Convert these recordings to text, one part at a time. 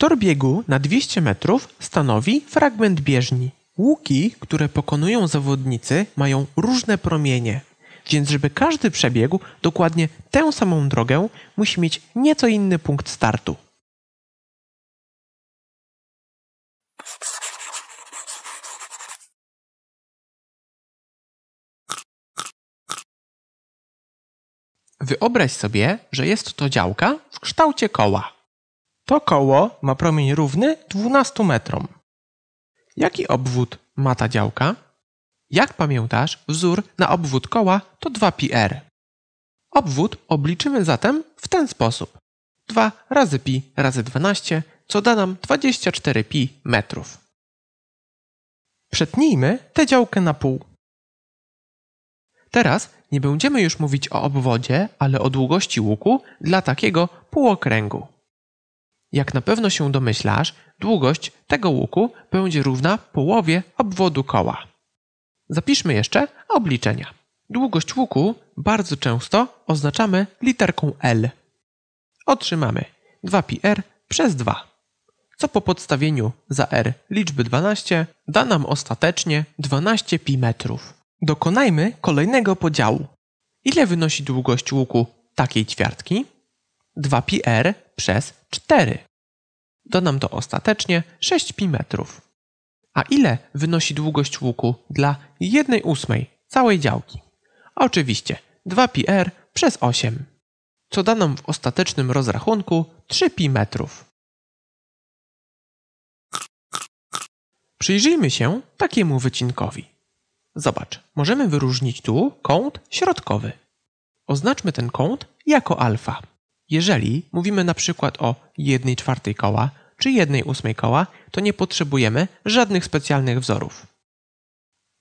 Tor biegu na 200 metrów stanowi fragment bieżni. Łuki, które pokonują zawodnicy, mają różne promienie, więc żeby każdy przebiegł dokładnie tę samą drogę, musi mieć nieco inny punkt startu. Wyobraź sobie, że jest to działka w kształcie koła. To koło ma promień równy 12 metrom. Jaki obwód ma ta działka? Jak pamiętasz, wzór na obwód koła to 2πr. Obwód obliczymy zatem w ten sposób. 2 razy pi razy 12, co da nam 24 π metrów. Przetnijmy tę działkę na pół. Teraz nie będziemy już mówić o obwodzie, ale o długości łuku dla takiego półokręgu. Jak na pewno się domyślasz, długość tego łuku będzie równa połowie obwodu koła. Zapiszmy jeszcze obliczenia. Długość łuku bardzo często oznaczamy literką L. Otrzymamy 2πr przez 2, co po podstawieniu za r liczby 12 da nam ostatecznie 12 pi metrów. Dokonajmy kolejnego podziału. Ile wynosi długość łuku takiej ćwiartki? 2πr przez 4. Dodam to ostatecznie 6π metrów. A ile wynosi długość łuku dla 1 ósmej całej działki? Oczywiście 2πr przez 8, co da nam w ostatecznym rozrachunku 3π metrów. Przyjrzyjmy się takiemu wycinkowi. Zobacz, możemy wyróżnić tu kąt środkowy. Oznaczmy ten kąt jako alfa. Jeżeli mówimy na przykład o 1 czwartej koła czy 1 ósmej koła, to nie potrzebujemy żadnych specjalnych wzorów.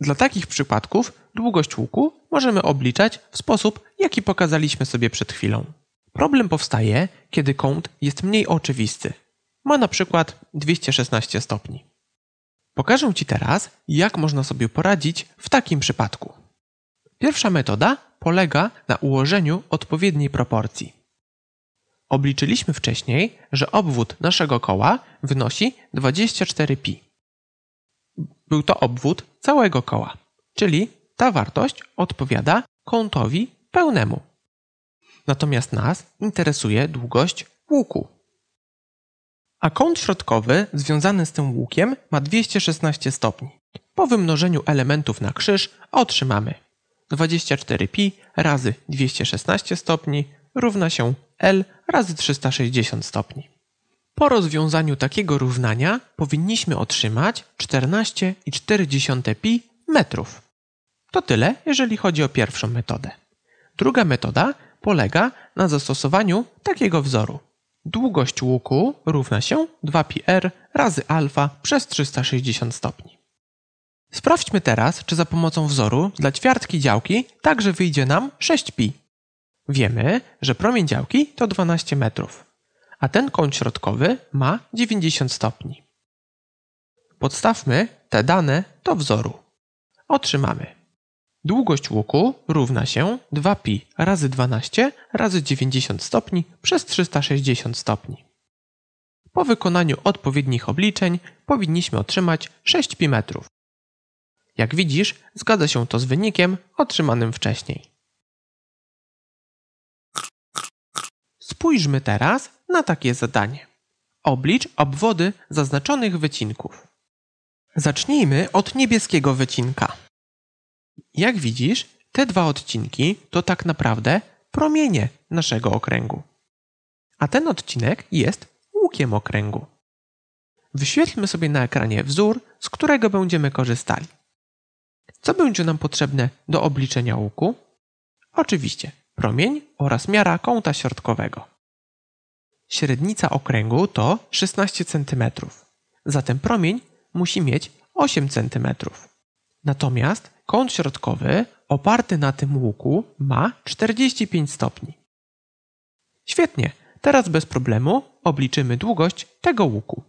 Dla takich przypadków długość łuku możemy obliczać w sposób, jaki pokazaliśmy sobie przed chwilą. Problem powstaje, kiedy kąt jest mniej oczywisty. Ma na przykład 216 stopni. Pokażę Ci teraz, jak można sobie poradzić w takim przypadku. Pierwsza metoda polega na ułożeniu odpowiedniej proporcji. Obliczyliśmy wcześniej, że obwód naszego koła wynosi 24π. Był to obwód całego koła, czyli ta wartość odpowiada kątowi pełnemu. Natomiast nas interesuje długość łuku. A kąt środkowy związany z tym łukiem ma 216 stopni. Po wymnożeniu elementów na krzyż otrzymamy 24π razy 216 stopni równa się L razy 360 stopni. Po rozwiązaniu takiego równania powinniśmy otrzymać 14,4 metrów. To tyle, jeżeli chodzi o pierwszą metodę. Druga metoda polega na zastosowaniu takiego wzoru. Długość łuku równa się 2πr razy alfa przez 360 stopni. Sprawdźmy teraz, czy za pomocą wzoru dla ćwiartki działki także wyjdzie nam 6π. Wiemy, że promień działki to 12 metrów, a ten kąt środkowy ma 90 stopni. Podstawmy te dane do wzoru. Otrzymamy długość łuku równa się 2 π razy 12 razy 90 stopni przez 360 stopni. Po wykonaniu odpowiednich obliczeń powinniśmy otrzymać 6 π metrów. Jak widzisz, zgadza się to z wynikiem otrzymanym wcześniej. Spójrzmy teraz na takie zadanie. Oblicz obwody zaznaczonych wycinków. Zacznijmy od niebieskiego wycinka. Jak widzisz, te dwa odcinki to tak naprawdę promienie naszego okręgu. A ten odcinek jest łukiem okręgu. Wyświetlmy sobie na ekranie wzór, z którego będziemy korzystali. Co będzie nam potrzebne do obliczenia łuku? Oczywiście promień oraz miara kąta środkowego. Średnica okręgu to 16 cm, zatem promień musi mieć 8 cm. Natomiast kąt środkowy oparty na tym łuku ma 45 stopni. Świetnie, teraz bez problemu obliczymy długość tego łuku.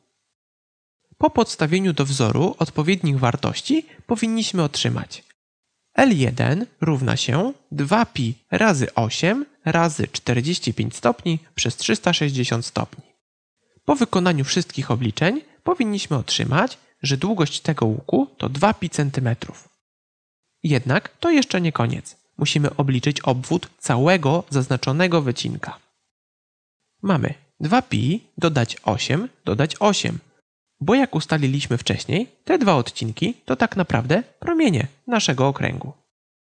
Po podstawieniu do wzoru odpowiednich wartości powinniśmy otrzymać L1 równa się 2pi razy 8 razy 45 stopni przez 360 stopni. Po wykonaniu wszystkich obliczeń powinniśmy otrzymać, że długość tego łuku to 2pi cm. Jednak to jeszcze nie koniec. Musimy obliczyć obwód całego zaznaczonego wycinka. Mamy 2pi dodać 8 dodać 8 bo jak ustaliliśmy wcześniej, te dwa odcinki to tak naprawdę promienie naszego okręgu.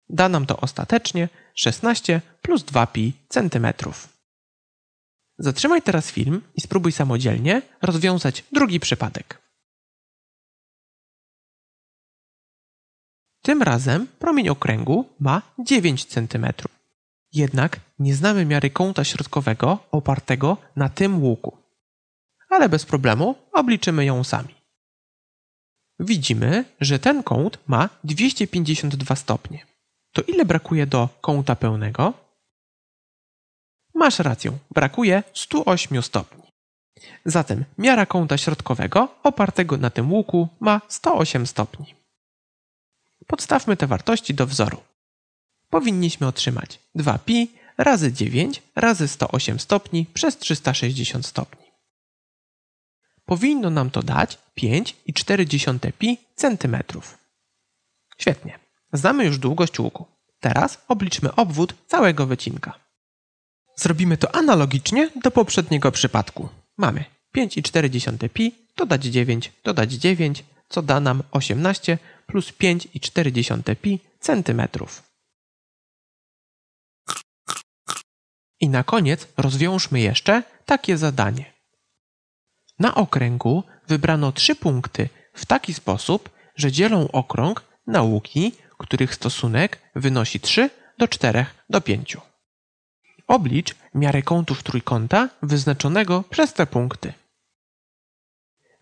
Da nam to ostatecznie 16 plus 2 pi centymetrów. Zatrzymaj teraz film i spróbuj samodzielnie rozwiązać drugi przypadek. Tym razem promień okręgu ma 9 cm. Jednak nie znamy miary kąta środkowego opartego na tym łuku ale bez problemu obliczymy ją sami. Widzimy, że ten kąt ma 252 stopnie. To ile brakuje do kąta pełnego? Masz rację, brakuje 108 stopni. Zatem miara kąta środkowego opartego na tym łuku ma 108 stopni. Podstawmy te wartości do wzoru. Powinniśmy otrzymać 2 π razy 9 razy 108 stopni przez 360 stopni powinno nam to dać 5,4 cm. Świetnie. Znamy już długość łuku. Teraz obliczmy obwód całego wycinka. Zrobimy to analogicznie do poprzedniego przypadku. Mamy 5,4 dodać 9, dodać 9, co da nam 18 plus 5,4 cm. I na koniec rozwiążmy jeszcze takie zadanie. Na okręgu wybrano trzy punkty w taki sposób, że dzielą okrąg na łuki, których stosunek wynosi 3 do 4 do 5. Oblicz miarę kątów trójkąta wyznaczonego przez te punkty.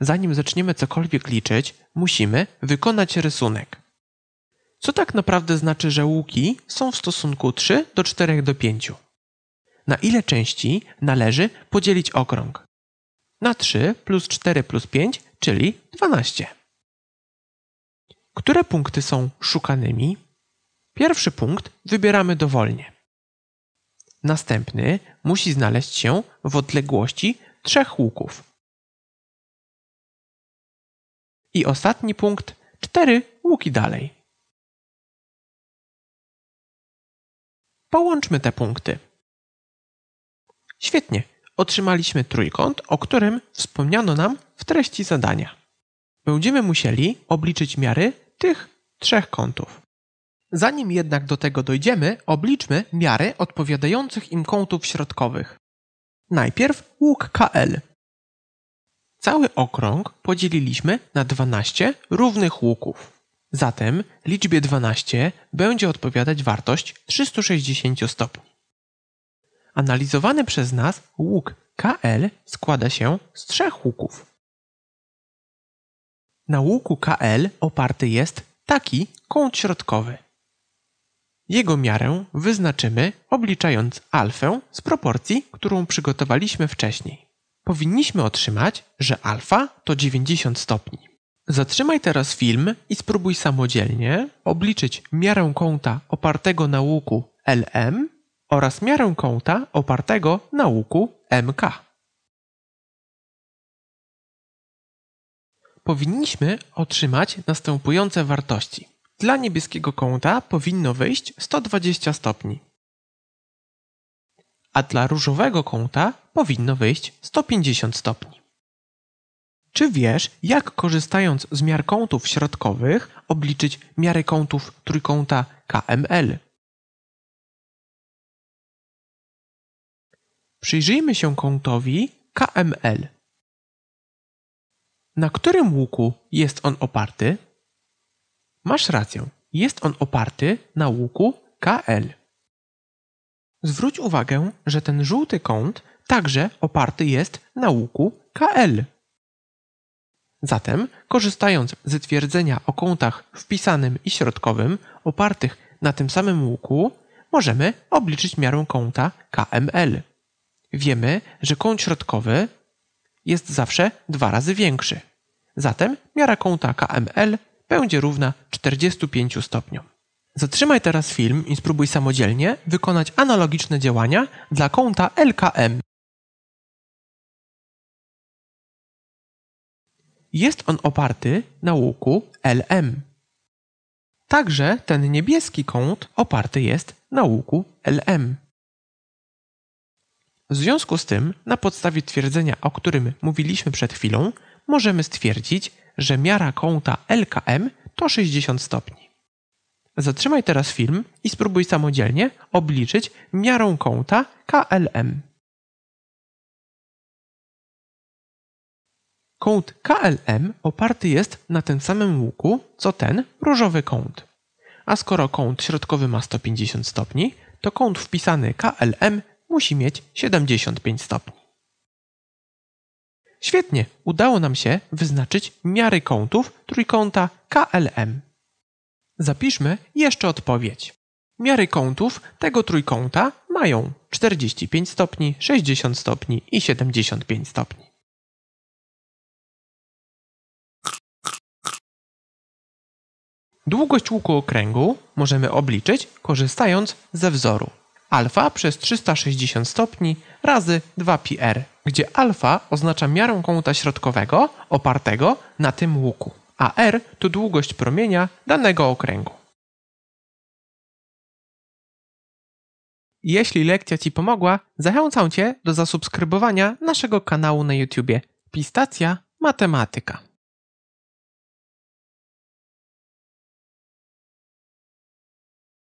Zanim zaczniemy cokolwiek liczyć, musimy wykonać rysunek. Co tak naprawdę znaczy, że łuki są w stosunku 3 do 4 do 5? Na ile części należy podzielić okrąg? na 3 plus 4 plus 5, czyli 12. Które punkty są szukanymi? Pierwszy punkt wybieramy dowolnie. Następny musi znaleźć się w odległości trzech łuków. I ostatni punkt, cztery łuki dalej. Połączmy te punkty. Świetnie, otrzymaliśmy trójkąt, o którym wspomniano nam w treści zadania. Będziemy musieli obliczyć miary tych trzech kątów. Zanim jednak do tego dojdziemy, obliczmy miary odpowiadających im kątów środkowych. Najpierw łuk KL. Cały okrąg podzieliliśmy na 12 równych łuków. Zatem liczbie 12 będzie odpowiadać wartość 360 stopni. Analizowany przez nas łuk KL składa się z trzech łuków. Na łuku KL oparty jest taki kąt środkowy. Jego miarę wyznaczymy obliczając alfę z proporcji, którą przygotowaliśmy wcześniej. Powinniśmy otrzymać, że alfa to 90 stopni. Zatrzymaj teraz film i spróbuj samodzielnie obliczyć miarę kąta opartego na łuku LM oraz miarę kąta opartego na łuku MK. Powinniśmy otrzymać następujące wartości. Dla niebieskiego kąta powinno wyjść 120 stopni, a dla różowego kąta powinno wyjść 150 stopni. Czy wiesz, jak korzystając z miar kątów środkowych obliczyć miarę kątów trójkąta KML? Przyjrzyjmy się kątowi KML. Na którym łuku jest on oparty? Masz rację, jest on oparty na łuku KL. Zwróć uwagę, że ten żółty kąt także oparty jest na łuku KL. Zatem, korzystając z twierdzenia o kątach wpisanym i środkowym opartych na tym samym łuku, możemy obliczyć miarę kąta KML. Wiemy, że kąt środkowy jest zawsze dwa razy większy. Zatem miara kąta KML będzie równa 45 stopniom. Zatrzymaj teraz film i spróbuj samodzielnie wykonać analogiczne działania dla kąta LKM. Jest on oparty na łuku LM. Także ten niebieski kąt oparty jest na łuku LM. W związku z tym, na podstawie twierdzenia, o którym mówiliśmy przed chwilą, możemy stwierdzić, że miara kąta LKM to 60 stopni. Zatrzymaj teraz film i spróbuj samodzielnie obliczyć miarą kąta KLM. Kąt KLM oparty jest na tym samym łuku, co ten różowy kąt. A skoro kąt środkowy ma 150 stopni, to kąt wpisany KLM musi mieć 75 stopni. Świetnie, udało nam się wyznaczyć miary kątów trójkąta KLM. Zapiszmy jeszcze odpowiedź. Miary kątów tego trójkąta mają 45 stopni, 60 stopni i 75 stopni. Długość łuku okręgu możemy obliczyć korzystając ze wzoru alfa przez 360 stopni razy 2πr, gdzie alfa oznacza miarę kąta środkowego opartego na tym łuku, a r to długość promienia danego okręgu. Jeśli lekcja Ci pomogła, zachęcam Cię do zasubskrybowania naszego kanału na YouTube Pistacja Matematyka.